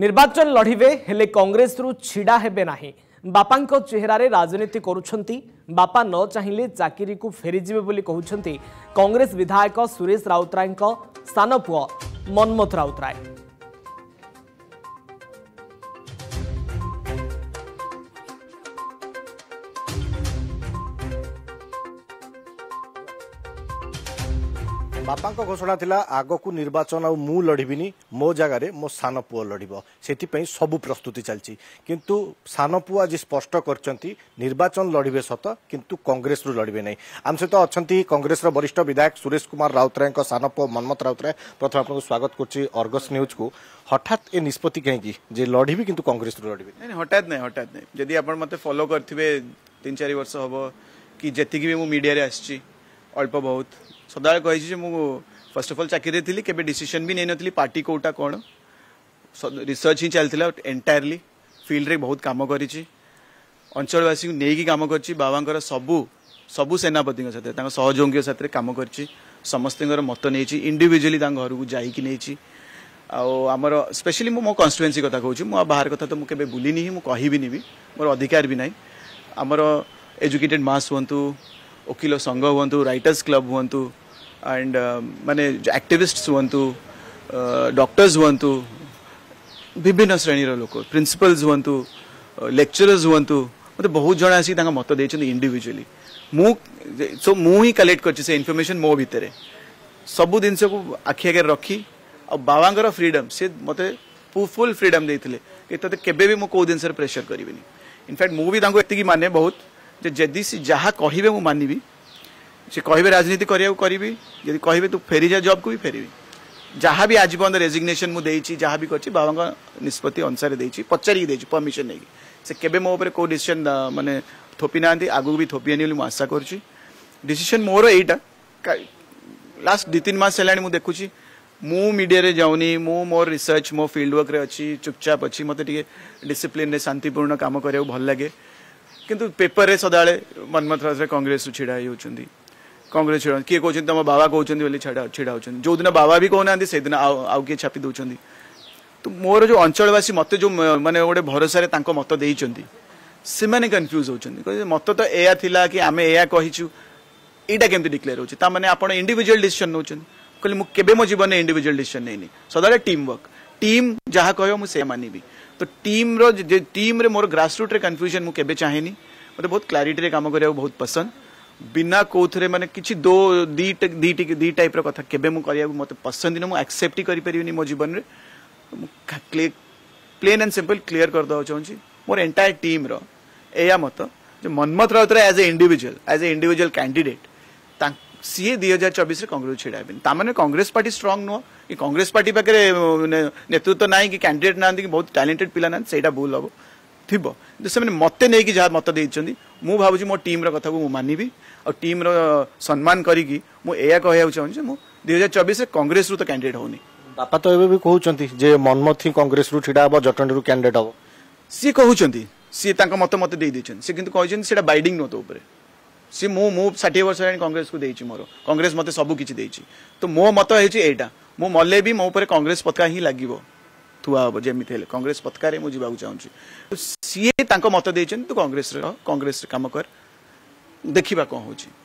ନିର୍ବାଚନ ଲଢ଼ିବେ ହେଲେ କଂଗ୍ରେସରୁ ଛିଡ଼ା ହେବେ ନାହିଁ ବାପାଙ୍କ ଚେହେରାରେ ରାଜନୀତି କରୁଛନ୍ତି ବାପା ନ ଚାହିଁଲେ ଚାକିରିକୁ ଫେରିଯିବେ ବୋଲି କହୁଛନ୍ତି କଂଗ୍ରେସ ବିଧାୟକ ସୁରେଶ ରାଉତରାୟଙ୍କ ସାନ ପୁଅ ମନ୍ମଥ ରାଉତରାୟ ବାପାଙ୍କ ଘୋଷଣା ଥିଲା ଆଗକୁ ନିର୍ବାଚନ ଆଉ ମୁଁ ଲଢ଼ିବିନି ମୋ ଜାଗାରେ ମୋ ସାନ ପୁଅ ଲଢ଼ିବ ସେଥିପାଇଁ ସବୁ ପ୍ରସ୍ତୁତି ଚାଲିଛି କିନ୍ତୁ ସାନ ପୁଅ ଆଜି ସ୍ପଷ୍ଟ କରିଛନ୍ତି ନିର୍ବାଚନ ଲଢ଼ିବେ ସତ କିନ୍ତୁ କଂଗ୍ରେସରୁ ଲଢ଼ିବେ ନାହିଁ ଆମ ସହିତ ଅଛନ୍ତି କଂଗ୍ରେସର ବରିଷ୍ଠ ବିଧାୟକ ସୁରେଶ କୁମାର ରାଉତରାୟଙ୍କ ସାନ ପୁଅ ମନ୍ମଥ ରାଉତରାୟ ପ୍ରଥମେ ଆପଣଙ୍କୁ ସ୍ୱାଗତ କରୁଛି ଅର୍ଗସ୍ ନ୍ୟୁଜ୍କୁ ହଠାତ୍ ଏ ନିଷ୍ପତ୍ତି କାହିଁକି ଯେ ଲଢ଼ିବି କିନ୍ତୁ କଂଗ୍ରେସରୁ ଲଢ଼ିବି ହଠାତ୍ ନାହିଁ ହଠାତ୍ ନାହିଁ ଯଦି ଆପଣ ମୋତେ ଫଲୋ କରିଥିବେ ତିନି ଚାରି ବର୍ଷ ହେବ କି ଯେତିକି ବି ମୁଁ ମିଡ଼ିଆରେ ଆସିଛି অল্প বহুত সদাবেলে কইছি যে মু ফার্স্ট অফ অল চাকরি থিলি কেবে ডিসিশন বি নেই নথিলি পার্টি কোটা কোন রিসর্চ হি চালিছিলা এন্টায়ারলি ফিল্ড রে বহুত কাম করিছি অঞ্চলবাসী নেইকি কাম করছি বাবাঙ্কর সবু সবু সেনাপতিঙ্ক সাথে তাঙ্ক সহযোগীঙ্ক সাথে কাম করছি ସମସ୍ତଙ୍କର ମତ ନେଇଛି ଇଣ୍ଡିଭିଜୁଆଲି ତାଙ୍କ ଘରକୁ ଯାଇକି ନେଇଛି ଆଉ ଆମର ସ୍ପେଶିଆଲି ମୁଁ ମୋ କନଷ୍ଟିଚୁଏନ୍ସି କଥା କହୁଛି ମୁଁ ଆଉ ବାହାର କଥା ତ ମୁଁ କେବେ ବୁଲିନି ହିଁ ମୁଁ କହିବିନି ବି ମୋର ଅଧିକାର ବି ନାହିଁ ଆମର ଏଜୁକେଟେଡ୍ ମାସ୍ ହୁଅନ୍ତୁ ଓକିଲ ସଂଘ ହୁଅନ୍ତୁ ରାଇଟର୍ସ କ୍ଲବ୍ ହୁଅନ୍ତୁ ଆଣ୍ଡ ମାନେ ଆକ୍ଟିଭିଷ୍ଟ ହୁଅନ୍ତୁ ଡକ୍ଟର୍ସ ହୁଅନ୍ତୁ ବିଭିନ୍ନ ଶ୍ରେଣୀର ଲୋକ ପ୍ରିନ୍ସିପାଲ୍ସ ହୁଅନ୍ତୁ ଲେକ୍ଚରର୍ସ ହୁଅନ୍ତୁ ମୋତେ ବହୁତ ଜଣ ଆସିକି ତାଙ୍କ ମତ ଦେଇଛନ୍ତି ଇଣ୍ଡିଭିଜୁଆଲି ମୁଁ ସୋ ମୁଁ ହିଁ କଲେକ୍ଟ କରିଛି ସେ ଇନଫର୍ମେସନ୍ ମୋ ଭିତରେ ସବୁ ଜିନିଷକୁ ଆଖି ଆଗରେ ରଖି ଆଉ ବାବାଙ୍କର ଫ୍ରିଡମ୍ ସେ ମୋତେ ଫୁଲ୍ ଫ୍ରିଡମ୍ ଦେଇଥିଲେ କି ତୋତେ କେବେ ବି ମୁଁ କେଉଁ ଜିନିଷରେ ପ୍ରେସର କରିବିନି ଇନଫ୍ୟାକ୍ଟ ମୁଁ ବି ତାଙ୍କୁ ଏତିକି ମାନେ ବହୁତ ଯେ ଯଦି ସେ ଯାହା କହିବେ ମୁଁ ମାନିବି ସେ କହିବେ ରାଜନୀତି କରିବାକୁ କରିବି ଯଦି କହିବେ ତୁ ଫେରିଯା ଜବ୍କୁ ବି ଫେରିବି ଯାହା ବି ଆଜି ପର୍ଯ୍ୟନ୍ତ ରେଜିଗ୍ନେସନ୍ ମୁଁ ଦେଇଛି ଯାହା ବି କରିଛି ବାବାଙ୍କ ନିଷ୍ପତ୍ତି ଅନୁସାରେ ଦେଇଛି ପଚାରିକି ଦେଇଛି ପରମିସନ୍ ନେଇକି ସେ କେବେ ମୋ ଉପରେ କେଉଁ ଡିସିସନ୍ ମାନେ ଥୋପି ନାହାନ୍ତି ଆଗକୁ ବି ଥୋପିବେନି ବୋଲି ମୁଁ ଆଶା କରୁଛି ଡିସିସନ୍ ମୋର ଏଇଟା ଲାଷ୍ଟ ଦୁଇ ତିନି ମାସ ହେଲାଣି ମୁଁ ଦେଖୁଛି ମୁଁ ମିଡ଼ିଆରେ ଯାଉନି ମୁଁ ମୋର ରିସର୍ଚ୍ଚ ମୋ ଫିଲ୍ଡ ୱାର୍କରେ ଅଛି ଚୁପଚାପ୍ ଅଛି ମୋତେ ଟିକେ ଡିସିପ୍ଲିନରେ ଶାନ୍ତିପୂର୍ଣ୍ଣ କାମ କରିବାକୁ ଭଲ ଲାଗେ କିନ୍ତୁ ପେପରରେ ସଦାବେଳେ ମନ୍ମଥ ରାଜରେ କଂଗ୍ରେସରୁ ଛିଡ଼ା ହେଉଛନ୍ତି କଂଗ୍ରେସ ଛିଡ଼ା କିଏ କହୁଛନ୍ତି ତମ ବାବା କହୁଛନ୍ତି ବୋଲି ଛିଡ଼ା ଛିଡ଼ା ହେଉଛନ୍ତି ଯେଉଁଦିନ ବାବା ବି କହୁନାହାନ୍ତି ସେଦିନ ଆଉ ଆଉ କିଏ ଛାପି ଦେଉଛନ୍ତି ତ ମୋର ଯେଉଁ ଅଞ୍ଚଳବାସୀ ମୋତେ ଯେଉଁ ମାନେ ଗୋଟେ ଭରସାରେ ତାଙ୍କ ମତ ଦେଇଛନ୍ତି ସେମାନେ କନଫ୍ୟୁଜ୍ ହେଉଛନ୍ତି ମତ ତ ଏୟା ଥିଲା କି ଆମେ ଏୟା କହିଛୁ ଏଇଟା କେମିତି ଡିକ୍ଲେୟାର ହେଉଛି ତା ମାନେ ଆପଣ ଇଣ୍ଡିଭିଜୁଆଲ୍ ଡିସିସନ୍ ନେଉଛନ୍ତି କହିଲେ ମୁଁ କେବେ ମୋ ଜୀବନରେ ଇଣ୍ଡିଭିଜୁଆଲ୍ ଡିସିସନ୍ ନେଇନି ସଦାବେଳେ ଟିମ୍ ୱାର୍କ ଟିମ୍ ଯାହା କହିବ ମୁଁ ସେୟା ମାନିବି तो टीम टीम रे मोर ग्रास रुट्रे कन्फ्यूजन मुझे चाहे मतलब बहुत क्लारीटी काम कर बहुत पसंद बिना कौथे मैंने किसी दो दी टाइप रहा के मत पसंद ही एक्सेप्ट ही करी मो जीवन प्लेन एंड सिंपल क्लीयर करदे चाहिए मोर एंटायर टीम रत Manmath Routray as a individual as a individual candidate ସିଏ ଦୁଇ ହଜାର ଚବିଶରେ କଂଗ୍ରେସ ଛିଡ଼ା ହେବେନି ତା ମାନେ କଂଗ୍ରେସ ପାର୍ଟି ଷ୍ଟ୍ରଙ୍ଗ ନୁହଁ କି କଂଗ୍ରେସ ପାର୍ଟି ପାଖରେ ନେତୃତ୍ୱ ନାହିଁ କି କ୍ୟାଣ୍ଡିଡେଟ୍ ନାହାନ୍ତି କି ବହୁତ ଟ୍ୟାଲେଣ୍ଟେଡ୍ ପିଲା ନାହାନ୍ତି ସେଇଟା ଭୁଲ ହେବ ଥିବ କିନ୍ତୁ ସେମାନେ ମୋତେ ନେଇକି ଯାହା ମତ ଦେଇଛନ୍ତି ମୁଁ ଭାବୁଛି ମୋ ଟିମ୍ର କଥାକୁ ମୁଁ ମାନିବି ଆଉ ଟିମ୍ର ସମ୍ମାନ କରିକି ମୁଁ ଏଇଆ କହିବାକୁ ଚାହୁଁଛି ଯେ ମୁଁ ଦୁଇ ହଜାର ଚବିଶରେ କଂଗ୍ରେସରୁ ତ କ୍ୟାଣ୍ଡିଡେଟ୍ ହେଉନି ବାପା ତ ଏବେ ବି କହୁଛନ୍ତି ଯେ ମନମୋଥ କଂଗ୍ରେସରୁ ଛିଡ଼ା ହେବ ଜଟଣୀରୁ କ୍ୟାଣ୍ଡିଡେଟ୍ ହେବ ସିଏ କହୁଛନ୍ତି ସିଏ ତାଙ୍କ ମତ ମତେ ଦେଇ ଦେଇଛନ୍ତି ସେ କିନ୍ତୁ କହିଛନ୍ତି ସେଇଟା ବାଇଡିଂ ନୁହଁ ତ ଉପରେ সি মু মু ষাঠিয়ে বর্ষ হলানি কংগ্রেসকে দিয়েছি মোর কংগ্রেস মতো সবু কিছু দিয়েছি তো মো মত হচ্ছে এইটা মু মলে বি মো উপরে কংগ্রেস পতাকা হি লাগিব থুয়া হব যেমি হলে কংগ্রেস পতাকার মু যাওয়া চাহুছি সিএ তাঁর মত দিয়েছেন তু কংগ্রেস কংগ্রেস কাম কর দেখা কম হচ্ছে